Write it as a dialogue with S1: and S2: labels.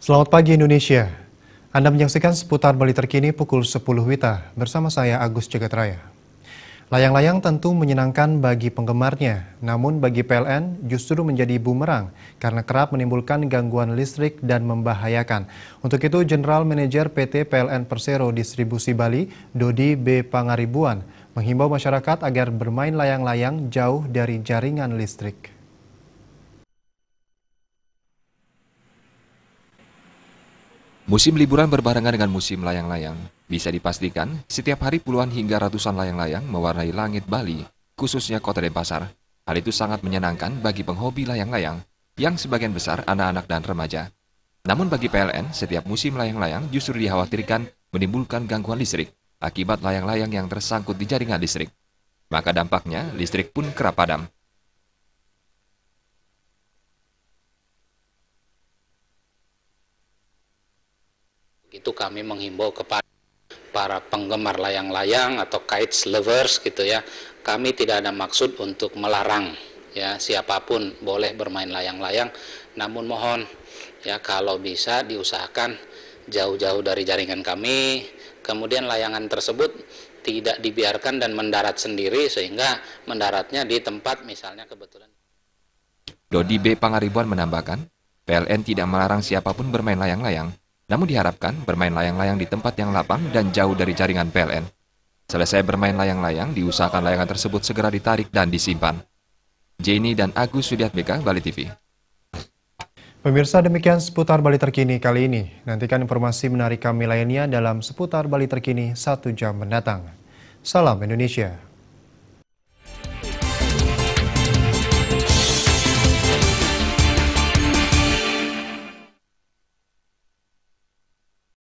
S1: Selamat pagi Indonesia. Anda menyaksikan seputar Bali terkini pukul 10 Wita bersama saya Agus Jagatraya. Layang-layang tentu menyenangkan bagi penggemarnya, namun bagi PLN justru menjadi bumerang karena kerap menimbulkan gangguan listrik dan membahayakan. Untuk itu, General Manager PT PLN Persero Distribusi Bali, Dodi B. Pangaribuan, menghimbau masyarakat agar bermain layang-layang jauh dari jaringan listrik.
S2: Musim liburan berbarengan dengan musim layang-layang. Bisa dipastikan, setiap hari puluhan hingga ratusan layang-layang mewarnai langit Bali, khususnya kota Denpasar. Hal itu sangat menyenangkan bagi penghobi layang-layang, yang sebagian besar anak-anak dan remaja. Namun bagi PLN, setiap musim layang-layang justru dikhawatirkan menimbulkan gangguan listrik akibat layang-layang yang tersangkut di jaringan listrik. Maka dampaknya, listrik pun kerap padam.
S3: Itu kami menghimbau kepada para penggemar layang-layang atau kites lovers gitu ya. Kami tidak ada maksud untuk melarang ya siapapun boleh bermain layang-layang namun mohon ya kalau bisa diusahakan jauh-jauh dari jaringan kami kemudian layangan tersebut tidak dibiarkan dan mendarat sendiri sehingga mendaratnya di tempat misalnya kebetulan
S2: Dodi B. Pangaribuan menambahkan, PLN tidak melarang siapapun bermain layang-layang, namun diharapkan bermain layang-layang di tempat yang lapang dan jauh dari jaringan PLN. Selesai bermain layang-layang, diusahakan layangan tersebut segera ditarik dan disimpan. Jenny dan Agus Sudiatmika, Bali TV.
S1: Pemirsa demikian seputar Bali Terkini kali ini. Nantikan informasi menarik kami lainnya dalam seputar Bali Terkini satu jam mendatang. Salam Indonesia.